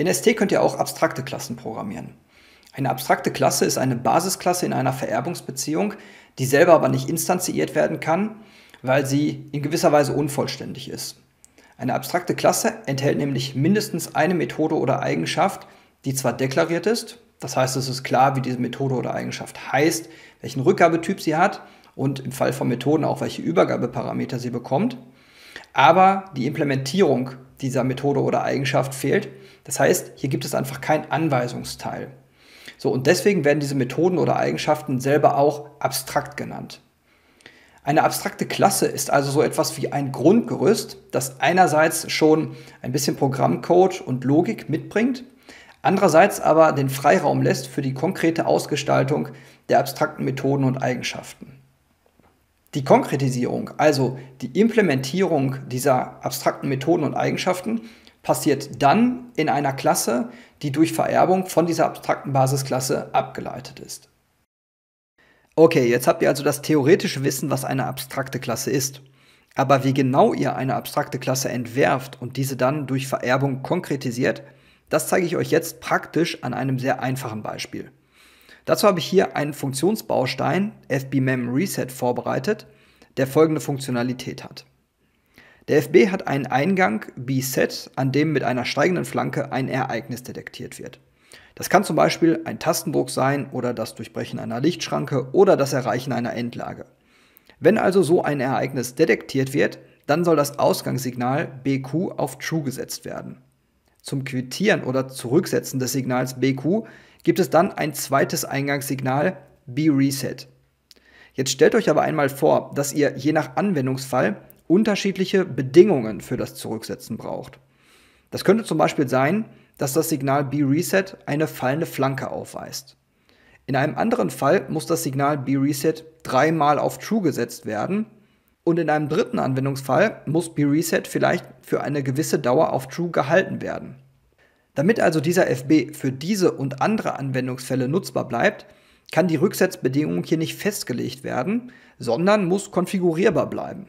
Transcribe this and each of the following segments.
In ST könnt ihr auch abstrakte Klassen programmieren. Eine abstrakte Klasse ist eine Basisklasse in einer Vererbungsbeziehung, die selber aber nicht instanziiert werden kann, weil sie in gewisser Weise unvollständig ist. Eine abstrakte Klasse enthält nämlich mindestens eine Methode oder Eigenschaft, die zwar deklariert ist, das heißt es ist klar, wie diese Methode oder Eigenschaft heißt, welchen Rückgabetyp sie hat und im Fall von Methoden auch welche Übergabeparameter sie bekommt, aber die Implementierung dieser Methode oder Eigenschaft fehlt. Das heißt, hier gibt es einfach keinen Anweisungsteil. So, und deswegen werden diese Methoden oder Eigenschaften selber auch abstrakt genannt. Eine abstrakte Klasse ist also so etwas wie ein Grundgerüst, das einerseits schon ein bisschen Programmcode und Logik mitbringt, andererseits aber den Freiraum lässt für die konkrete Ausgestaltung der abstrakten Methoden und Eigenschaften. Die Konkretisierung, also die Implementierung dieser abstrakten Methoden und Eigenschaften, passiert dann in einer Klasse, die durch Vererbung von dieser abstrakten Basisklasse abgeleitet ist. Okay, jetzt habt ihr also das theoretische Wissen, was eine abstrakte Klasse ist. Aber wie genau ihr eine abstrakte Klasse entwerft und diese dann durch Vererbung konkretisiert, das zeige ich euch jetzt praktisch an einem sehr einfachen Beispiel. Dazu habe ich hier einen Funktionsbaustein FBMEM Reset vorbereitet, der folgende Funktionalität hat. Der FB hat einen Eingang BSET, an dem mit einer steigenden Flanke ein Ereignis detektiert wird. Das kann zum Beispiel ein Tastendruck sein oder das Durchbrechen einer Lichtschranke oder das Erreichen einer Endlage. Wenn also so ein Ereignis detektiert wird, dann soll das Ausgangssignal BQ auf True gesetzt werden. Zum Quittieren oder Zurücksetzen des Signals BQ gibt es dann ein zweites Eingangssignal B-Reset. Jetzt stellt euch aber einmal vor, dass ihr je nach Anwendungsfall unterschiedliche Bedingungen für das Zurücksetzen braucht. Das könnte zum Beispiel sein, dass das Signal B-Reset eine fallende Flanke aufweist. In einem anderen Fall muss das Signal B-Reset dreimal auf True gesetzt werden, und in einem dritten Anwendungsfall muss B-Reset vielleicht für eine gewisse Dauer auf True gehalten werden. Damit also dieser FB für diese und andere Anwendungsfälle nutzbar bleibt, kann die Rücksetzbedingung hier nicht festgelegt werden, sondern muss konfigurierbar bleiben.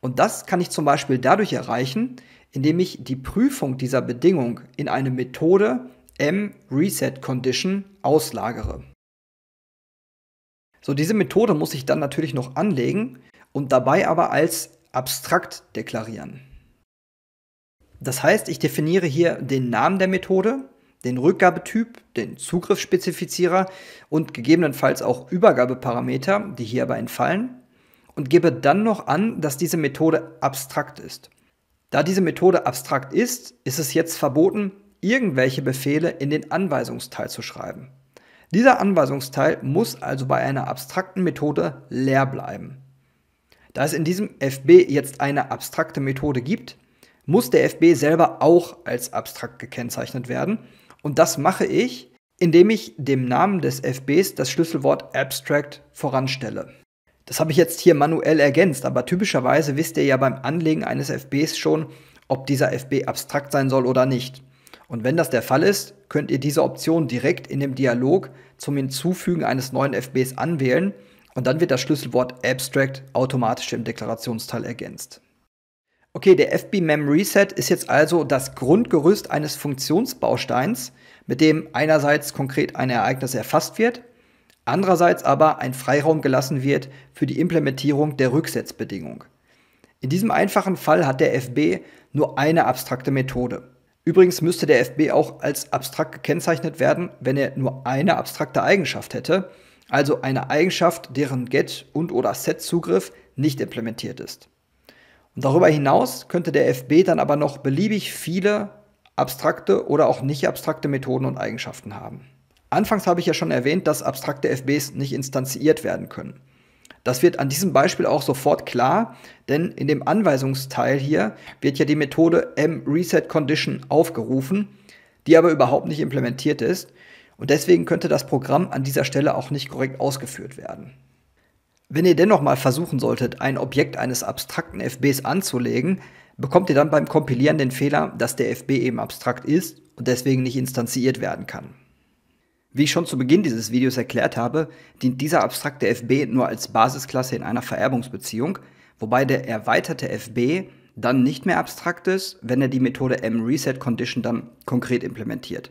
Und das kann ich zum Beispiel dadurch erreichen, indem ich die Prüfung dieser Bedingung in eine Methode mResetCondition auslagere. So, diese Methode muss ich dann natürlich noch anlegen und dabei aber als abstrakt deklarieren. Das heißt, ich definiere hier den Namen der Methode, den Rückgabetyp, den Zugriffsspezifizierer und gegebenenfalls auch Übergabeparameter, die hier aber entfallen, und gebe dann noch an, dass diese Methode abstrakt ist. Da diese Methode abstrakt ist, ist es jetzt verboten, irgendwelche Befehle in den Anweisungsteil zu schreiben. Dieser Anweisungsteil muss also bei einer abstrakten Methode leer bleiben. Da es in diesem FB jetzt eine abstrakte Methode gibt, muss der FB selber auch als abstrakt gekennzeichnet werden. Und das mache ich, indem ich dem Namen des FBs das Schlüsselwort abstract voranstelle. Das habe ich jetzt hier manuell ergänzt, aber typischerweise wisst ihr ja beim Anlegen eines FBs schon, ob dieser FB abstrakt sein soll oder nicht. Und wenn das der Fall ist, könnt ihr diese Option direkt in dem Dialog zum Hinzufügen eines neuen FBs anwählen und dann wird das Schlüsselwort Abstract automatisch im Deklarationsteil ergänzt. Okay, der FB-Mem-Reset ist jetzt also das Grundgerüst eines Funktionsbausteins, mit dem einerseits konkret ein Ereignis erfasst wird, andererseits aber ein Freiraum gelassen wird für die Implementierung der Rücksetzbedingung. In diesem einfachen Fall hat der FB nur eine abstrakte Methode. Übrigens müsste der FB auch als abstrakt gekennzeichnet werden, wenn er nur eine abstrakte Eigenschaft hätte, also eine Eigenschaft, deren Get- und/oder Set-Zugriff nicht implementiert ist. Und darüber hinaus könnte der FB dann aber noch beliebig viele abstrakte oder auch nicht abstrakte Methoden und Eigenschaften haben. Anfangs habe ich ja schon erwähnt, dass abstrakte FBs nicht instanziert werden können. Das wird an diesem Beispiel auch sofort klar, denn in dem Anweisungsteil hier wird ja die Methode mResetCondition aufgerufen, die aber überhaupt nicht implementiert ist und deswegen könnte das Programm an dieser Stelle auch nicht korrekt ausgeführt werden. Wenn ihr dennoch mal versuchen solltet, ein Objekt eines abstrakten FBs anzulegen, bekommt ihr dann beim Kompilieren den Fehler, dass der FB eben abstrakt ist und deswegen nicht instanziert werden kann. Wie ich schon zu Beginn dieses Videos erklärt habe, dient dieser abstrakte FB nur als Basisklasse in einer Vererbungsbeziehung, wobei der erweiterte FB dann nicht mehr abstrakt ist, wenn er die Methode mResetCondition dann konkret implementiert.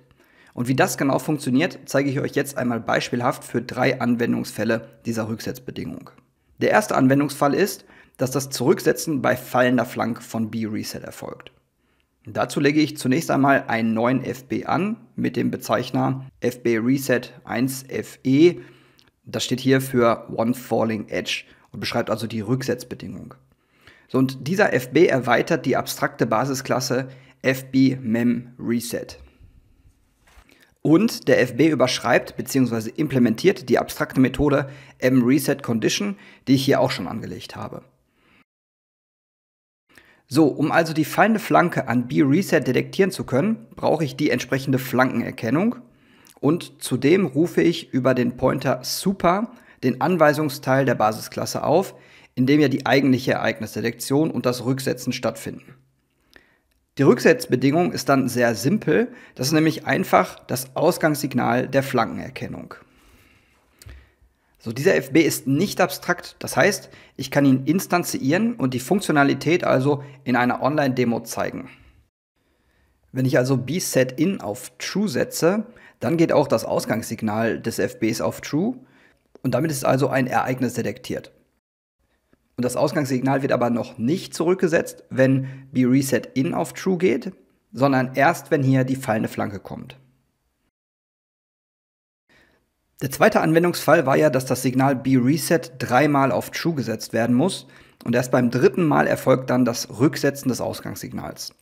Und wie das genau funktioniert, zeige ich euch jetzt einmal beispielhaft für drei Anwendungsfälle dieser Rücksetzbedingung. Der erste Anwendungsfall ist, dass das Zurücksetzen bei fallender Flank von B-Reset erfolgt. Dazu lege ich zunächst einmal einen neuen FB an mit dem Bezeichner FB Reset 1FE. Das steht hier für One Falling Edge und beschreibt also die Rücksetzbedingung. So, und dieser FB erweitert die abstrakte Basisklasse FB Mem Reset. Und der FB überschreibt bzw. implementiert die abstrakte Methode mResetCondition, die ich hier auch schon angelegt habe. So, um also die feine Flanke an bReset detektieren zu können, brauche ich die entsprechende Flankenerkennung und zudem rufe ich über den Pointer super den Anweisungsteil der Basisklasse auf, in dem ja die eigentliche Ereignisdetektion und das Rücksetzen stattfinden. Die Rücksetzbedingung ist dann sehr simpel. Das ist nämlich einfach das Ausgangssignal der Flankenerkennung. So, dieser FB ist nicht abstrakt. Das heißt, ich kann ihn instanzieren und die Funktionalität also in einer Online-Demo zeigen. Wenn ich also bSetIn auf True setze, dann geht auch das Ausgangssignal des FBs auf True und damit ist also ein Ereignis detektiert. Und das Ausgangssignal wird aber noch nicht zurückgesetzt, wenn BReset in auf True geht, sondern erst, wenn hier die fallende Flanke kommt. Der zweite Anwendungsfall war ja, dass das Signal BReset dreimal auf True gesetzt werden muss und erst beim dritten Mal erfolgt dann das Rücksetzen des Ausgangssignals.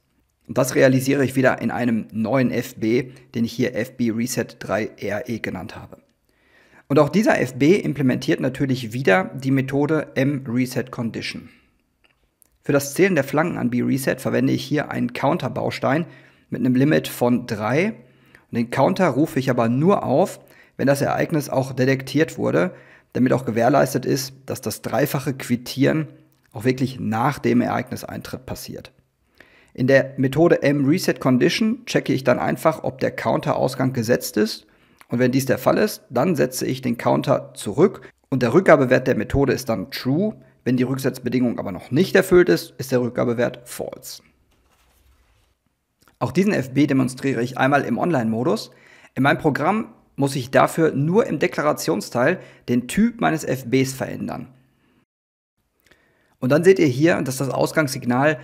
Und das realisiere ich wieder in einem neuen FB, den ich hier FB Reset 3 RE genannt habe. Und auch dieser FB implementiert natürlich wieder die Methode mResetCondition. Für das Zählen der Flanken an B-Reset verwende ich hier einen Counter-Baustein mit einem Limit von 3. Und den Counter rufe ich aber nur auf, wenn das Ereignis auch detektiert wurde, damit auch gewährleistet ist, dass das dreifache Quittieren auch wirklich nach dem Ereigniseintritt passiert. In der Methode mResetCondition checke ich dann einfach, ob der Counter-Ausgang gesetzt ist und wenn dies der Fall ist, dann setze ich den Counter zurück und der Rückgabewert der Methode ist dann true. Wenn die Rücksetzbedingung aber noch nicht erfüllt ist, ist der Rückgabewert false. Auch diesen FB demonstriere ich einmal im Online-Modus. In meinem Programm muss ich dafür nur im Deklarationsteil den Typ meines FBs verändern. Und dann seht ihr hier, dass das Ausgangssignal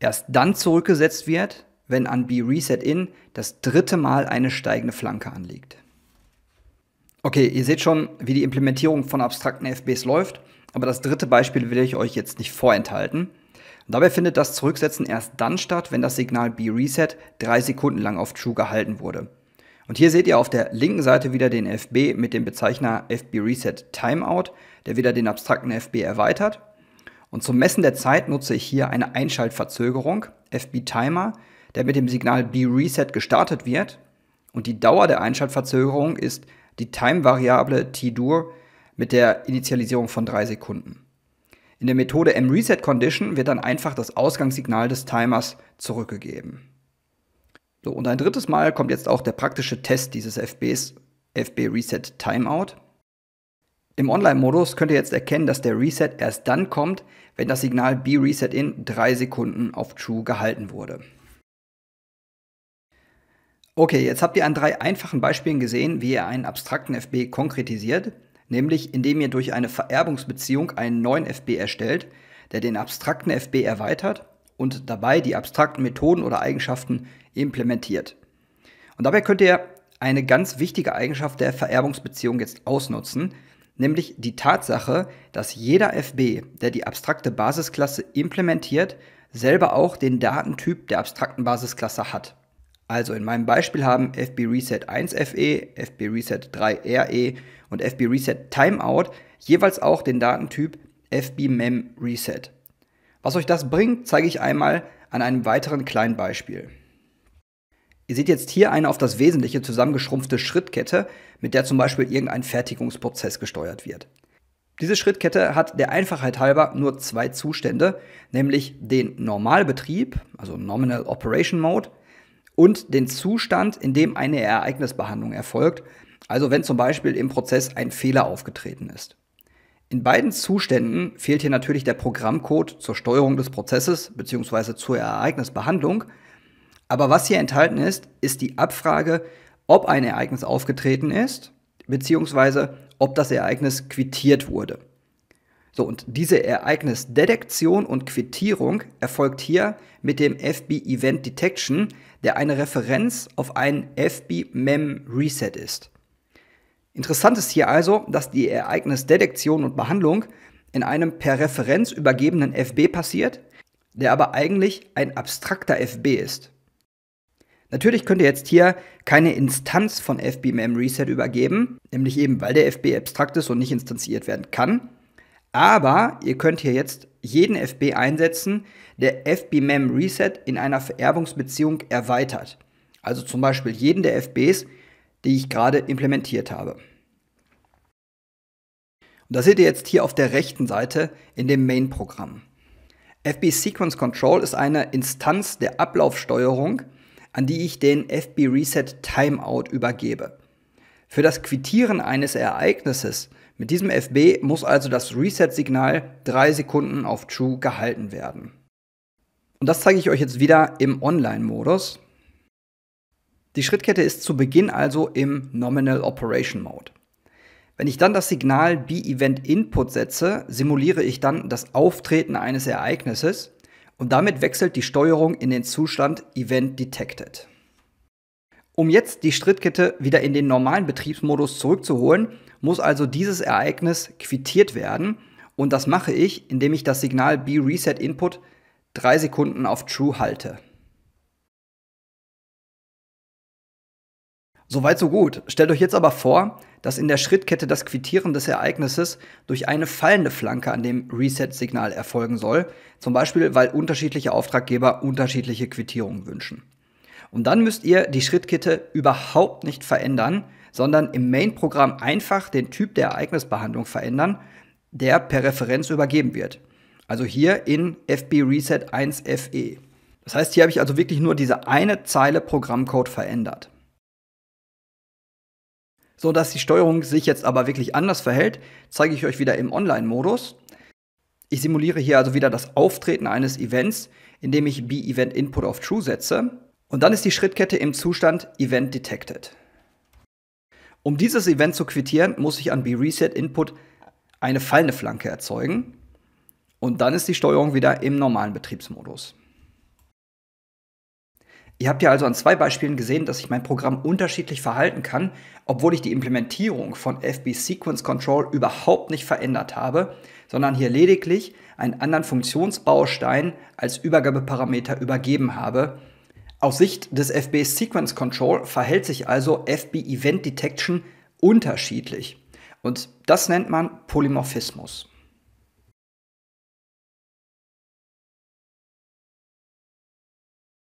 erst dann zurückgesetzt wird, wenn an BResetIn das dritte Mal eine steigende Flanke anliegt. Okay, ihr seht schon, wie die Implementierung von abstrakten FBs läuft, aber das dritte Beispiel will ich euch jetzt nicht vorenthalten. Dabei findet das Zurücksetzen erst dann statt, wenn das Signal B-Reset drei Sekunden lang auf True gehalten wurde. Und hier seht ihr auf der linken Seite wieder den FB mit dem Bezeichner FB Reset Timeout, der wieder den abstrakten FB erweitert. Und zum Messen der Zeit nutze ich hier eine Einschaltverzögerung, FB Timer, der mit dem Signal B Reset gestartet wird. Und die Dauer der Einschaltverzögerung ist die Time-Variable tdur mit der Initialisierung von 3 Sekunden. In der Methode mResetCondition wird dann einfach das Ausgangssignal des Timers zurückgegeben. So, und ein drittes Mal kommt jetzt auch der praktische Test dieses FBs, FB Reset Timeout. Im Online-Modus könnt ihr jetzt erkennen, dass der Reset erst dann kommt, wenn das Signal B-Reset in drei Sekunden auf True gehalten wurde. Okay, jetzt habt ihr an drei einfachen Beispielen gesehen, wie ihr einen abstrakten FB konkretisiert, nämlich indem ihr durch eine Vererbungsbeziehung einen neuen FB erstellt, der den abstrakten FB erweitert und dabei die abstrakten Methoden oder Eigenschaften implementiert. Und dabei könnt ihr eine ganz wichtige Eigenschaft der Vererbungsbeziehung jetzt ausnutzen, nämlich die Tatsache, dass jeder FB, der die abstrakte Basisklasse implementiert, selber auch den Datentyp der abstrakten Basisklasse hat. Also in meinem Beispiel haben FB Reset 1 FE, FB Reset 3 RE und FB Reset Timeout jeweils auch den Datentyp FB Mem Reset. Was euch das bringt, zeige ich einmal an einem weiteren kleinen Beispiel. Ihr seht jetzt hier eine auf das Wesentliche zusammengeschrumpfte Schrittkette, mit der zum Beispiel irgendein Fertigungsprozess gesteuert wird. Diese Schrittkette hat der Einfachheit halber nur zwei Zustände, nämlich den Normalbetrieb, also Nominal Operation Mode, und den Zustand, in dem eine Ereignisbehandlung erfolgt, also wenn zum Beispiel im Prozess ein Fehler aufgetreten ist. In beiden Zuständen fehlt hier natürlich der Programmcode zur Steuerung des Prozesses bzw. zur Ereignisbehandlung, aber was hier enthalten ist, ist die Abfrage, ob ein Ereignis aufgetreten ist bzw. ob das Ereignis quittiert wurde. So, und diese Ereignisdetektion und Quittierung erfolgt hier mit dem FB Event Detection, der eine Referenz auf ein FB Mem Reset ist. Interessant ist hier also, dass die Ereignisdetektion und Behandlung in einem per Referenz übergebenen FB passiert, der aber eigentlich ein abstrakter FB ist. Natürlich könnt ihr jetzt hier keine Instanz von FB Mem Reset übergeben, nämlich eben weil der FB abstrakt ist und nicht instanziert werden kann. Aber ihr könnt hier jetzt jeden FB einsetzen, der FB-Mem Reset in einer Vererbungsbeziehung erweitert. Also zum Beispiel jeden der FBs, die ich gerade implementiert habe. Und das seht ihr jetzt hier auf der rechten Seite in dem Main-Programm. FB Sequence Control ist eine Instanz der Ablaufsteuerung, an die ich den FB Reset Timeout übergebe. Für das Quittieren eines Ereignisses mit diesem FB muss also das Reset-Signal 3 Sekunden auf True gehalten werden. Und das zeige ich euch jetzt wieder im Online-Modus. Die Schrittkette ist zu Beginn also im Nominal Operation Mode. Wenn ich dann das Signal B-Event Input setze, simuliere ich dann das Auftreten eines Ereignisses und damit wechselt die Steuerung in den Zustand Event Detected. Um jetzt die Strittkette wieder in den normalen Betriebsmodus zurückzuholen, muss also dieses Ereignis quittiert werden und das mache ich, indem ich das Signal B-Reset Input 3 Sekunden auf True halte. Soweit so gut. Stellt euch jetzt aber vor, dass in der Schrittkette das Quittieren des Ereignisses durch eine fallende Flanke an dem Reset-Signal erfolgen soll, zum Beispiel weil unterschiedliche Auftraggeber unterschiedliche Quittierungen wünschen. Und dann müsst ihr die Schrittkette überhaupt nicht verändern, sondern im Main-Programm einfach den Typ der Ereignisbehandlung verändern, der per Referenz übergeben wird. Also hier in FB Reset 1FE. Das heißt, hier habe ich also wirklich nur diese eine Zeile Programmcode verändert. So dass die Steuerung sich jetzt aber wirklich anders verhält, zeige ich euch wieder im Online-Modus. Ich simuliere hier also wieder das Auftreten eines Events, indem ich Be-Event Input auf True setze. Und dann ist die Schrittkette im Zustand Event Detected. Um dieses Event zu quittieren, muss ich an BReset-Input eine fallende Flanke erzeugen. Und dann ist die Steuerung wieder im normalen Betriebsmodus. Ihr habt ja also an zwei Beispielen gesehen, dass ich mein Programm unterschiedlich verhalten kann, obwohl ich die Implementierung von FB Sequence Control überhaupt nicht verändert habe, sondern hier lediglich einen anderen Funktionsbaustein als Übergabeparameter übergeben habe, aus Sicht des FB Sequence Control verhält sich also FB Event Detection unterschiedlich. Und das nennt man Polymorphismus.